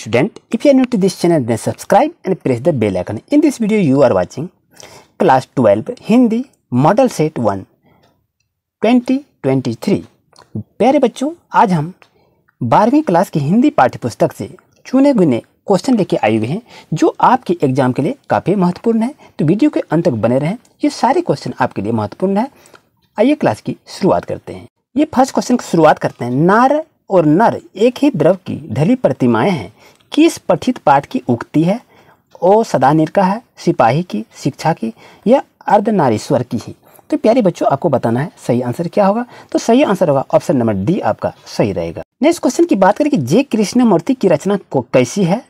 Student, if you are new to this channel then subscribe and press the bell icon. In this video you are watching class 12 Hindi Model Set 1 2023 प्यारे बच्चों आज हम बारहवीं class की हिंदी पाठ्यपुस्तक से चुने गुने क्वेश्चन लेके आए हुए हैं जो आपके एग्जाम के लिए काफ़ी महत्वपूर्ण है तो वीडियो के अंत तक बने रहें ये सारे क्वेश्चन आपके लिए महत्वपूर्ण है आइए क्लास की शुरुआत करते हैं ये फर्स्ट क्वेश्चन की शुरुआत करते हैं नार और नर एक ही द्रव की ढली प्रतिमाएं हैं किस पठित पाठ की उक्ति है ओ सदा का है सिपाही की शिक्षा की या अर्धनारीश्वर की ही तो प्यारे बच्चों आपको बताना है सही आंसर क्या होगा तो सही आंसर होगा ऑप्शन नंबर डी आपका सही रहेगा नेक्स्ट क्वेश्चन की बात करें कि जे कृष्णमूर्ति की रचना को कैसी है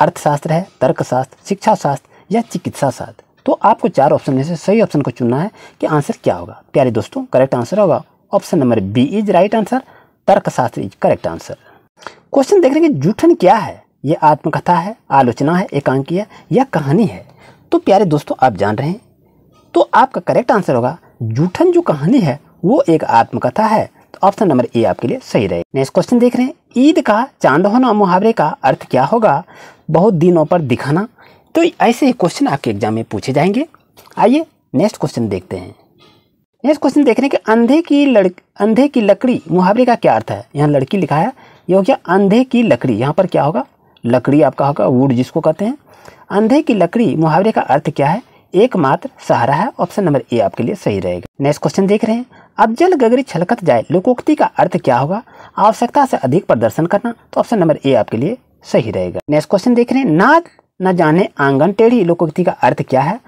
अर्थशास्त्र है तर्कशास्त्र शिक्षा शास्त्र या चिकित्सा शास्त्र तो आपको चार ऑप्शन में से सही ऑप्शन को चुनना है कि आंसर क्या होगा प्यारे दोस्तों करेक्ट आंसर होगा option number B is right answer तर्कशास्त्र इज करेक्ट आंसर क्वेश्चन देख रहे हैं कि जूठन क्या है ये आत्मकथा है आलोचना है एकांकी है या कहानी है तो प्यारे दोस्तों आप जान रहे हैं तो आपका करेक्ट आंसर होगा जूठन जो कहानी है वो एक आत्मकथा है तो ऑप्शन नंबर ए आपके लिए सही रहे नेक्स्ट क्वेश्चन देख रहे हैं ईद का चांद होना मुहावरे का अर्थ क्या होगा बहुत दिनों पर दिखाना तो ऐसे ही क्वेश्चन आपके एग्जाम में पूछे जाएंगे आइए नेक्स्ट क्वेश्चन देखते हैं नेक्स्ट क्वेश्चन देख रहे हैं कि अंधे की लड़ अंधे की लकड़ी मुहावरे का क्या अर्थ है यहाँ लड़की लिखा है ये हो गया अंधे की लकड़ी यहाँ पर क्या होगा लकड़ी आपका होगा वुड जिसको कहते हैं अंधे की लकड़ी मुहावरे का अर्थ क्या है एकमात्र सहारा है ऑप्शन नंबर ए आपके लिए सही रहेगा नेक्स्ट क्वेश्चन देख रहे हैं अफजल गगरी छलकत जाए लोकोक्ति का अर्थ क्या होगा आवश्यकता से अधिक प्रदर्शन करना तो ऑप्शन नंबर ए आपके लिए सही रहेगा नेक्स्ट क्वेश्चन देख रहे हैं नाद न जाने आंगन टेढ़ी लोकोक्ति का अर्थ क्या है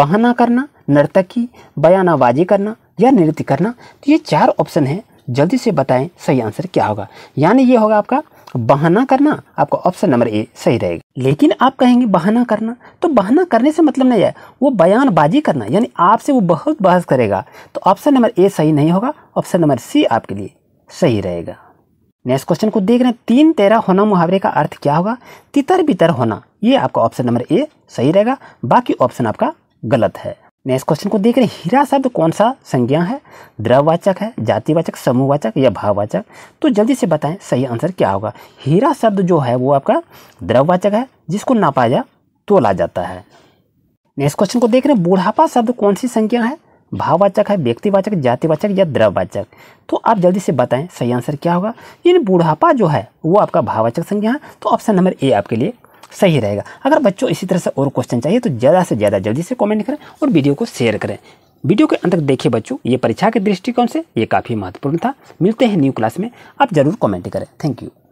बहाना करना नर्तकी बयानाबाजी करना या नृत्य करना तो ये चार ऑप्शन है जल्दी से बताएं सही आंसर क्या होगा यानी ये होगा आपका बहाना करना आपका ऑप्शन नंबर ए सही रहेगा लेकिन आप कहेंगे बहाना करना तो बहाना करने से मतलब नहीं है वो बयानबाजी करना यानी आपसे वो बहुत बहस करेगा तो ऑप्शन नंबर ए सही नहीं होगा ऑप्शन नंबर सी आपके लिए सही रहेगा नेक्स्ट क्वेश्चन को देख रहे हैं तीन तेरह होना मुहावरे का अर्थ क्या होगा तितर बितर होना ये आपका ऑप्शन नंबर ए सही रहेगा बाकी ऑप्शन आपका गलत है नेक्स्ट क्वेश्चन को देख रहे हैं हीरा शब्द कौन सा संज्ञा है द्रववाचक है जातिवाचक समूहवाचक या भाववाचक तो जल्दी से बताएं सही आंसर क्या होगा हीरा शब्द जो है वो आपका द्रववाचक है जिसको नापाया तोला जाता है नेक्स्ट क्वेश्चन को देख रहे हैं बुढ़ापा शब्द कौन सी संज्ञा है भाववाचक है व्यक्तिवाचक जातिवाचक या द्रववाचक तो आप जल्दी से बताएं सही आंसर क्या होगा यानी बुढ़ापा जो है वो आपका भाववाचक संज्ञा है तो ऑप्शन नंबर ए आपके लिए सही रहेगा अगर बच्चों इसी तरह से और क्वेश्चन चाहिए तो ज़्यादा से ज़्यादा जल्दी से कमेंट करें और वीडियो को शेयर करें वीडियो के अंत तक देखिए बच्चों ये परीक्षा के दृष्टिकोण से ये काफ़ी महत्वपूर्ण था मिलते हैं न्यू क्लास में आप ज़रूर कमेंट करें थैंक यू